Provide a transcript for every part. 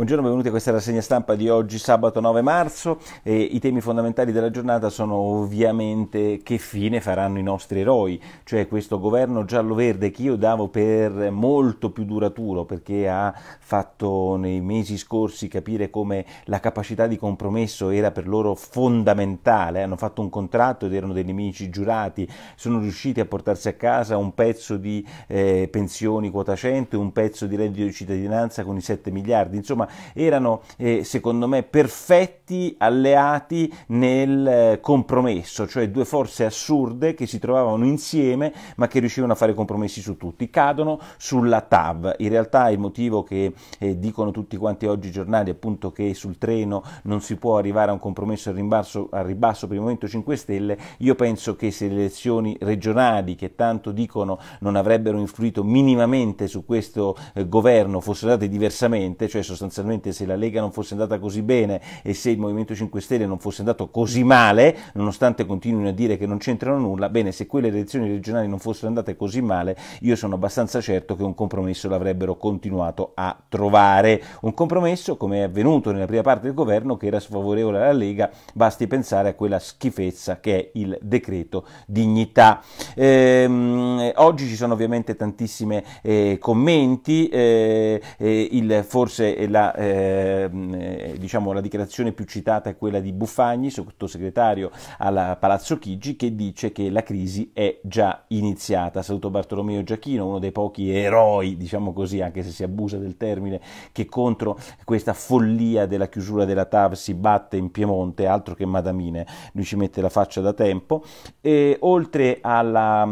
Buongiorno, benvenuti a questa rassegna stampa di oggi, sabato 9 marzo. E I temi fondamentali della giornata sono ovviamente che fine faranno i nostri eroi, cioè questo governo giallo-verde che io davo per molto più duraturo perché ha fatto nei mesi scorsi capire come la capacità di compromesso era per loro fondamentale. Hanno fatto un contratto ed erano dei nemici giurati, sono riusciti a portarsi a casa un pezzo di eh, pensioni quota 100 un pezzo di reddito di cittadinanza con i 7 miliardi. Insomma, erano eh, secondo me perfetti alleati nel eh, compromesso, cioè due forze assurde che si trovavano insieme ma che riuscivano a fare compromessi su tutti. Cadono sulla TAV, in realtà il motivo che eh, dicono tutti quanti oggi i giornali appunto che sul treno non si può arrivare a un compromesso al, rimbasso, al ribasso per il Movimento 5 Stelle, io penso che se le elezioni regionali che tanto dicono non avrebbero influito minimamente su questo eh, governo fossero date diversamente, cioè sostanzialmente sostanzialmente se la Lega non fosse andata così bene e se il Movimento 5 Stelle non fosse andato così male, nonostante continuino a dire che non c'entrano nulla, bene, se quelle elezioni regionali non fossero andate così male, io sono abbastanza certo che un compromesso l'avrebbero continuato a trovare. Un compromesso, come è avvenuto nella prima parte del governo, che era sfavorevole alla Lega, basti pensare a quella schifezza che è il decreto dignità. Ehm, oggi ci sono ovviamente tantissimi eh, commenti, eh, eh, il, forse la la, eh, diciamo, la dichiarazione più citata è quella di Buffagni, sottosegretario al Palazzo Chigi, che dice che la crisi è già iniziata. Saluto Bartolomeo Giachino, uno dei pochi eroi, diciamo così, anche se si abusa del termine, che contro questa follia della chiusura della TAV si batte in Piemonte, altro che Madamine, lui ci mette la faccia da tempo. E, oltre alla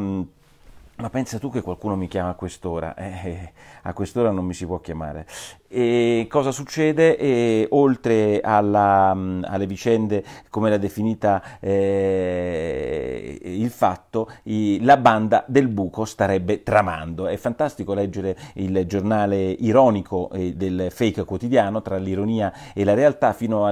ma pensa tu che qualcuno mi chiama a quest'ora, eh, eh, a quest'ora non mi si può chiamare. E cosa succede? E, oltre alla, mm, alle vicende, come l'ha definita eh, il fatto, i, la banda del buco starebbe tramando. È fantastico leggere il giornale ironico eh, del fake quotidiano, tra l'ironia e la realtà, fino,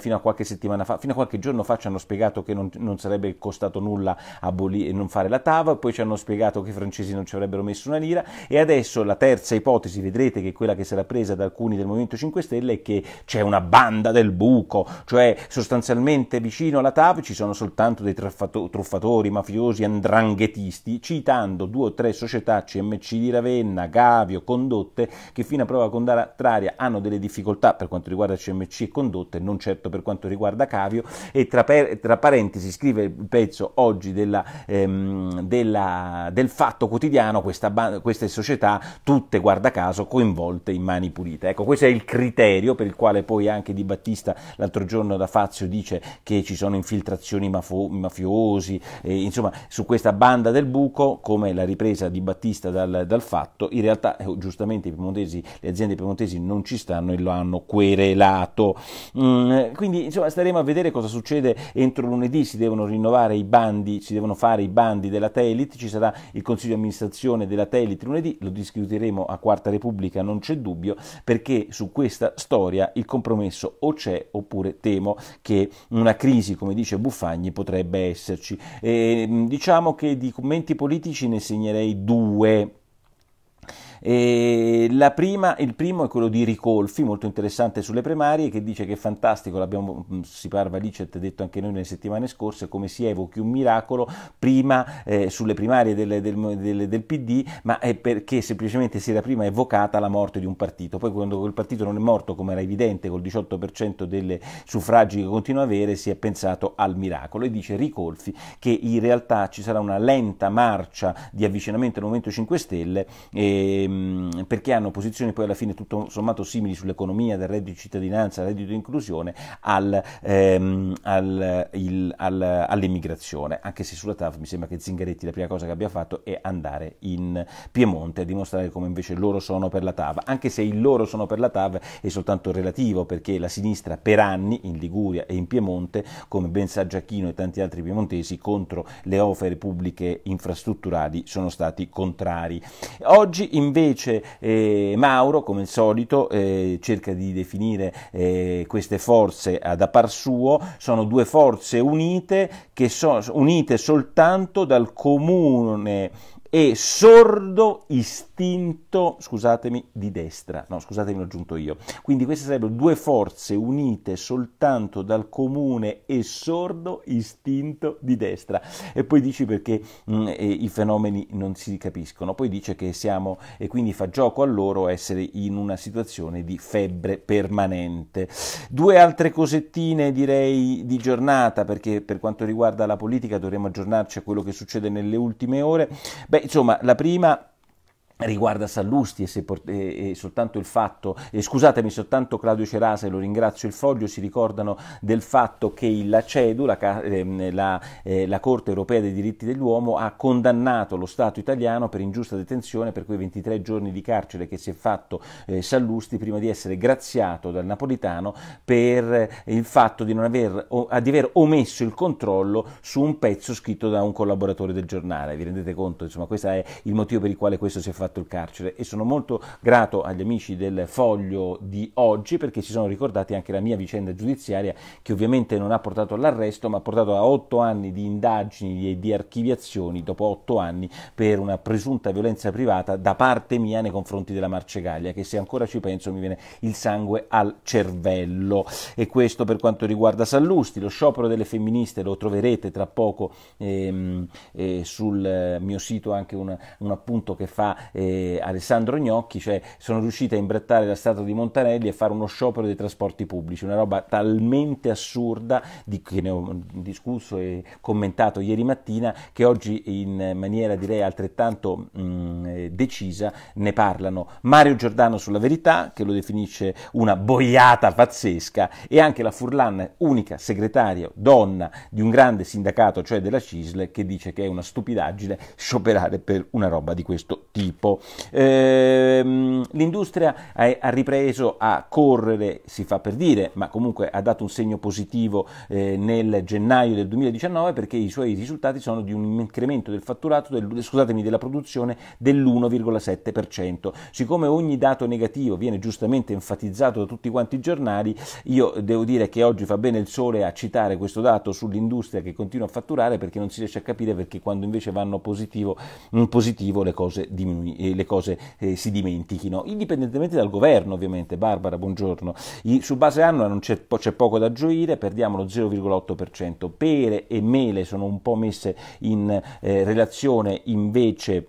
fino, a qualche settimana fa, fino a qualche giorno fa ci hanno spiegato che non, non sarebbe costato nulla aboli- non fare la TAV, poi ci hanno spiegato che i francesi non ci avrebbero messo una lira e adesso la terza ipotesi, vedrete che è quella che sarà presa da alcuni del Movimento 5 Stelle, è che c'è una banda del buco, cioè sostanzialmente vicino alla TAV ci sono soltanto dei truffatori, mafiosi, andranghetisti, citando due o tre società CMC di Ravenna, Gavio, Condotte, che fino a prova contraria hanno delle difficoltà per quanto riguarda CMC e Condotte, non certo per quanto riguarda Cavio, e tra, per- tra parentesi scrive il pezzo oggi della, ehm, della, del fatto quotidiano questa queste società, tutte guarda caso, coinvolte in mani pulite. Ecco, questo è il criterio per il quale poi anche Di Battista l'altro giorno da Fazio dice che ci sono infiltrazioni mafo- mafiosi, eh, insomma su questa banda del buco, come la ripresa di Battista dal, dal fatto, in realtà eh, giustamente le aziende piemontesi non ci stanno e lo hanno querelato. Mm, quindi insomma staremo a vedere cosa succede entro lunedì, si devono rinnovare i bandi, si devono fare i bandi della Telit, ci sarà il il Consiglio di amministrazione della Telit lunedì, lo discuteremo a Quarta Repubblica, non c'è dubbio, perché su questa storia il compromesso o c'è oppure temo che una crisi, come dice Buffagni, potrebbe esserci. E, ehm, diciamo che di commenti politici ne segnerei due Prima, il primo è quello di Ricolfi, molto interessante sulle primarie, che dice che è fantastico, l'abbiamo, mm, si parva lì, ci ha detto anche noi nelle settimane scorse, come si evochi un miracolo prima eh, sulle primarie del, del, del, del, PD, ma è perché semplicemente si era prima evocata la morte di un partito. Poi quando quel partito non è morto, come era evidente, col 18% dei suffragi che continua a avere, si è pensato al miracolo. E dice Ricolfi che in realtà ci sarà una lenta marcia di avvicinamento al Movimento 5 Stelle. Eh, Ehm, perché hanno posizioni poi alla fine tutto sommato simili sull'economia del reddito di cittadinanza, reddito di inclusione, al, ehm, al, il, al, all'immigrazione, anche se sulla TAF mi sembra che Zingaretti la prima cosa che abbia fatto è andare in Piemonte a dimostrare come invece loro sono per la TAV, anche se il loro sono per la TAV è soltanto relativo perché la sinistra per anni in Liguria e in Piemonte, come ben sa Giacchino e tanti altri piemontesi, contro le opere pubbliche infrastrutturali sono stati contrari. Oggi invece Invece eh, Mauro, come al solito, eh, cerca di definire eh, queste forze da par suo, sono due forze unite che sono unite soltanto dal comune e sordo istinto, scusatemi, di destra. No, scusatemi, l'ho aggiunto io. Quindi queste sarebbero due forze unite soltanto dal comune e sordo istinto di destra. E poi dici perché mh, mm, eh, i fenomeni non si capiscono. Poi dice che siamo, e quindi fa gioco a loro essere in una situazione di febbre permanente. Due altre cosettine direi di giornata, perché per quanto riguarda la politica dovremo aggiornarci a quello che succede nelle ultime ore. Beh, insomma, la prima riguarda Sallusti e, se port- e, e soltanto il fatto, e scusatemi, soltanto Claudio Cerasa e lo ringrazio il foglio, si ricordano del fatto che la CEDU, la, eh, la, eh, la, Corte Europea dei diritti dell'uomo, ha condannato lo Stato italiano per ingiusta detenzione per quei 23 giorni di carcere che si è fatto eh, Sallusti prima di essere graziato dal napolitano per eh, il fatto di, aver, o, ah, di aver omesso il controllo su un pezzo scritto da un collaboratore del giornale. Vi rendete conto? Insomma, questo è il motivo per il quale questo si è fatto fatto il carcere e sono molto grato agli amici del foglio di oggi perché si sono ricordati anche la mia vicenda giudiziaria che ovviamente non ha portato all'arresto ma ha portato a otto anni di indagini e di archiviazioni dopo otto anni per una presunta violenza privata da parte mia nei confronti della Marcegaglia che se ancora ci penso mi viene il sangue al cervello e questo per quanto riguarda Sallusti lo sciopero delle femministe lo troverete tra poco ehm, eh, sul mio sito anche un, un appunto che fa eh, eh, Alessandro Gnocchi, cioè sono riuscita a imbrattare la strada di Montanelli e fare uno sciopero dei trasporti pubblici, una roba talmente assurda di, che ne ho discusso e commentato ieri mattina che oggi in maniera direi altrettanto mh, mm, eh, decisa ne parlano Mario Giordano sulla verità che lo definisce una boiata pazzesca e anche la Furlan, unica segretaria donna di un grande sindacato, cioè della CISL, che dice che è una stupidaggine scioperare per una roba di questo tipo tempo. Ehm, l'industria ha, ha, ripreso a correre, si fa per dire, ma comunque ha dato un segno positivo eh, nel gennaio del 2019 perché i suoi risultati sono di un incremento del fatturato, del, scusatemi, della produzione dell'1,7%. Siccome ogni dato negativo viene giustamente enfatizzato da tutti quanti i giornali, io devo dire che oggi fa bene il sole a citare questo dato sull'industria che continua a fatturare perché non si riesce a capire perché quando invece vanno positivo, positivo le cose diminuiscono si, le cose eh, si dimentichino, indipendentemente dal governo ovviamente. Barbara, buongiorno. I, su base annua non c'è, c'è, poco da gioire, perdiamo lo 0,8%. Pere e mele sono un po' messe in eh, relazione invece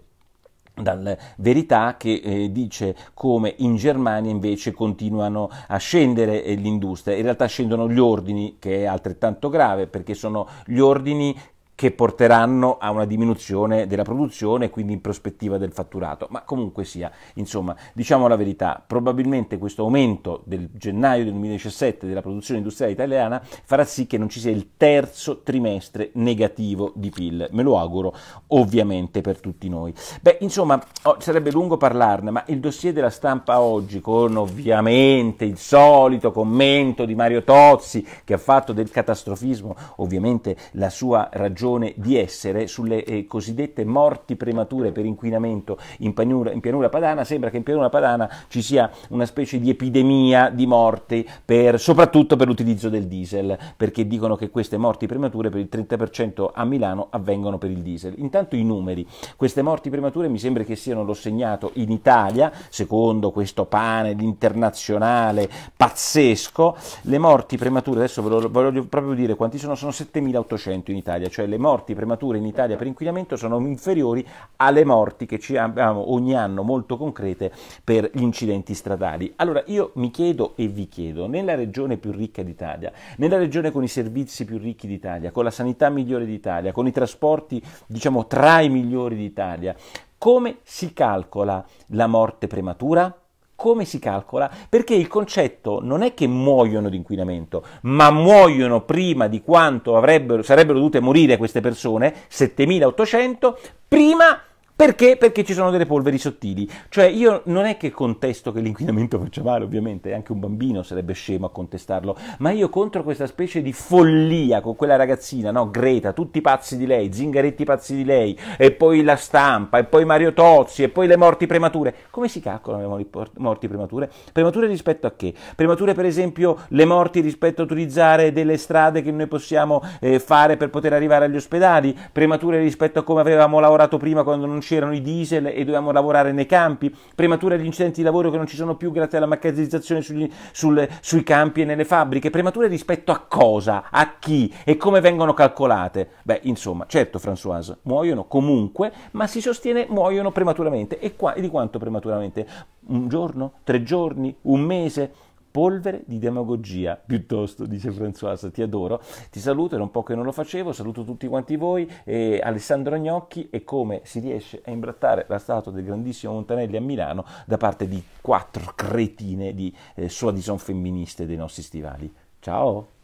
dal Verità che eh, dice come in Germania invece continuano a scendere eh, l'industria, in realtà scendono gli ordini che è altrettanto grave perché sono gli ordini che porteranno a una diminuzione della produzione e quindi in prospettiva del fatturato. Ma comunque sia, insomma, diciamo la verità, probabilmente questo aumento del gennaio del 2017 della produzione industriale italiana farà sì che non ci sia il terzo trimestre negativo di PIL. Me lo auguro ovviamente per tutti noi. Beh, insomma, oh, sarebbe lungo parlarne, ma il dossier della stampa oggi con ovviamente il solito commento di Mario Tozzi che ha fatto del catastrofismo ovviamente la sua ragione persone di essere sulle eh, cosiddette morti premature per inquinamento in, panura, in, pianura padana, sembra che in pianura padana ci sia una specie di epidemia di morti, per, soprattutto per l'utilizzo del diesel, perché dicono che queste morti premature per il 30% a Milano avvengono per il diesel. Intanto i numeri, queste morti premature mi sembra che siano lo segnato in Italia, secondo questo panel internazionale pazzesco, le morti premature, adesso ve lo voglio proprio dire quanti sono, sono 7.800 in Italia, cioè le morti premature in Italia per inquinamento sono inferiori alle morti che ci abbiamo ogni anno molto concrete per gli incidenti stradali. Allora io mi chiedo e vi chiedo, nella regione più ricca d'Italia, nella regione con i servizi più ricchi d'Italia, con la sanità migliore d'Italia, con i trasporti diciamo tra i migliori d'Italia, come si calcola la morte prematura? come si calcola? Perché il concetto non è che muoiono di inquinamento, ma muoiono prima di quanto avrebbero, sarebbero dovute morire queste persone, 7800, prima perché? Perché ci sono delle polveri sottili. Cioè io non è che contesto che l'inquinamento faccia male, ovviamente, anche un bambino sarebbe scemo a contestarlo, ma io contro questa specie di follia con quella ragazzina, no? Greta, tutti pazzi di lei, Zingaretti pazzi di lei, e poi la stampa, e poi Mario Tozzi, e poi le morti premature. Come si calcolano le morti premature? Premature rispetto a che? Premature per esempio le morti rispetto a utilizzare delle strade che noi possiamo eh, fare per poter arrivare agli ospedali? Premature rispetto a come avevamo lavorato prima quando non c'erano i diesel e dovevamo lavorare nei campi, premature agli incidenti di lavoro che non ci sono più grazie alla macchinizzazione sui campi e nelle fabbriche, premature rispetto a cosa, a chi e come vengono calcolate? Beh, insomma, certo Françoise, muoiono comunque, ma si sostiene muoiono prematuramente. E, qua, e di quanto prematuramente? Un giorno? Tre giorni? Un mese? polvere di demagogia, piuttosto, dice Françoise, ti adoro, ti saluto, era un po' che non lo facevo, saluto tutti quanti voi, e Alessandro Agnocchi e come si riesce a imbrattare la statua del grandissimo Montanelli a Milano da parte di quattro cretine di eh, sua femministe dei nostri stivali. Ciao!